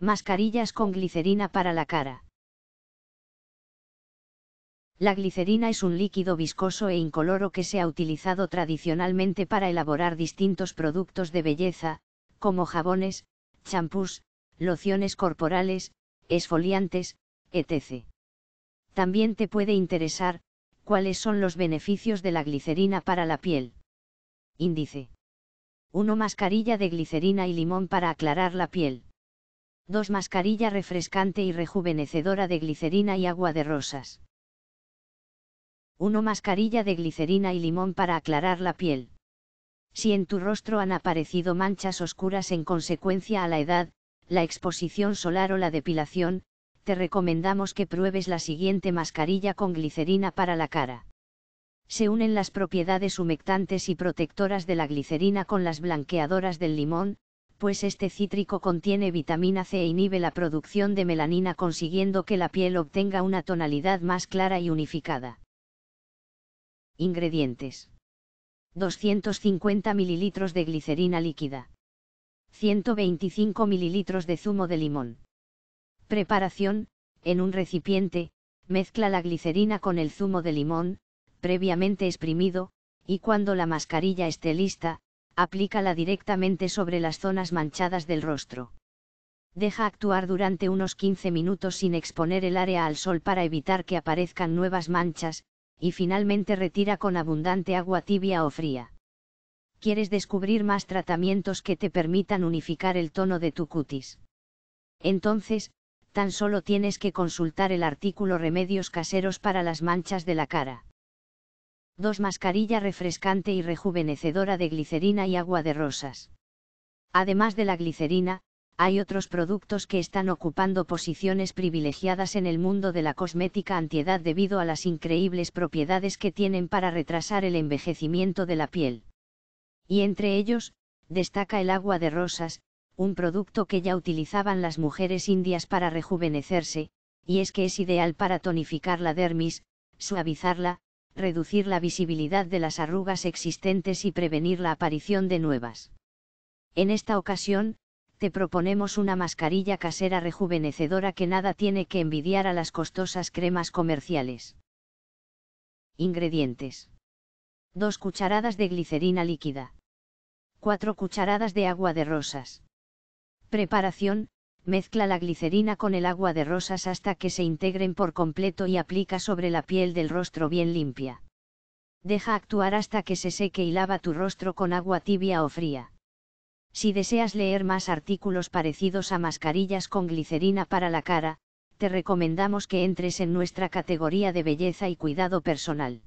Mascarillas con glicerina para la cara. La glicerina es un líquido viscoso e incoloro que se ha utilizado tradicionalmente para elaborar distintos productos de belleza, como jabones, champús, lociones corporales, esfoliantes, etc. También te puede interesar, cuáles son los beneficios de la glicerina para la piel. Índice. 1. Mascarilla de glicerina y limón para aclarar la piel. 2. mascarilla refrescante y rejuvenecedora de glicerina y agua de rosas. 1. Mascarilla de glicerina y limón para aclarar la piel. Si en tu rostro han aparecido manchas oscuras en consecuencia a la edad, la exposición solar o la depilación, te recomendamos que pruebes la siguiente mascarilla con glicerina para la cara. Se unen las propiedades humectantes y protectoras de la glicerina con las blanqueadoras del limón, pues este cítrico contiene vitamina C e inhibe la producción de melanina consiguiendo que la piel obtenga una tonalidad más clara y unificada. Ingredientes. 250 ml de glicerina líquida. 125 ml de zumo de limón. Preparación, en un recipiente, mezcla la glicerina con el zumo de limón, previamente exprimido, y cuando la mascarilla esté lista, aplícala directamente sobre las zonas manchadas del rostro. Deja actuar durante unos 15 minutos sin exponer el área al sol para evitar que aparezcan nuevas manchas, y finalmente retira con abundante agua tibia o fría. ¿Quieres descubrir más tratamientos que te permitan unificar el tono de tu cutis? Entonces, tan solo tienes que consultar el artículo Remedios caseros para las manchas de la cara. Dos mascarilla refrescante y rejuvenecedora de glicerina y agua de rosas. Además de la glicerina, hay otros productos que están ocupando posiciones privilegiadas en el mundo de la cosmética antiedad debido a las increíbles propiedades que tienen para retrasar el envejecimiento de la piel. Y entre ellos, destaca el agua de rosas, un producto que ya utilizaban las mujeres indias para rejuvenecerse, y es que es ideal para tonificar la dermis, suavizarla, reducir la visibilidad de las arrugas existentes y prevenir la aparición de nuevas. En esta ocasión, te proponemos una mascarilla casera rejuvenecedora que nada tiene que envidiar a las costosas cremas comerciales. Ingredientes. 2 cucharadas de glicerina líquida. 4 cucharadas de agua de rosas. Preparación, mezcla la glicerina con el agua de rosas hasta que se integren por completo y aplica sobre la piel del rostro bien limpia. Deja actuar hasta que se seque y lava tu rostro con agua tibia o fría. Si deseas leer más artículos parecidos a mascarillas con glicerina para la cara, te recomendamos que entres en nuestra categoría de belleza y cuidado personal.